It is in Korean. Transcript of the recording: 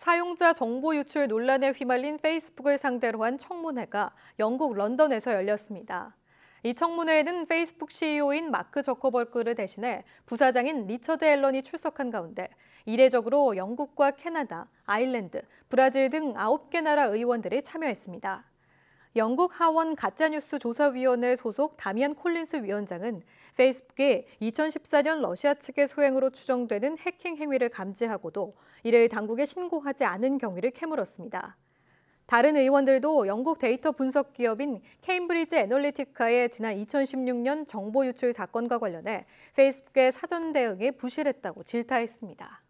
사용자 정보 유출 논란에 휘말린 페이스북을 상대로 한 청문회가 영국 런던에서 열렸습니다. 이 청문회에는 페이스북 CEO인 마크 저커버그를 대신해 부사장인 리처드 앨런이 출석한 가운데 이례적으로 영국과 캐나다, 아일랜드, 브라질 등 9개 나라 의원들이 참여했습니다. 영국 하원 가짜뉴스 조사위원회 소속 다미안 콜린스 위원장은 페이스북에 2014년 러시아 측의 소행으로 추정되는 해킹 행위를 감지하고도 이를 당국에 신고하지 않은 경위를 캐물었습니다. 다른 의원들도 영국 데이터 분석 기업인 케임브리지 애널리티카의 지난 2016년 정보 유출 사건과 관련해 페이스북의 사전 대응에 부실했다고 질타했습니다.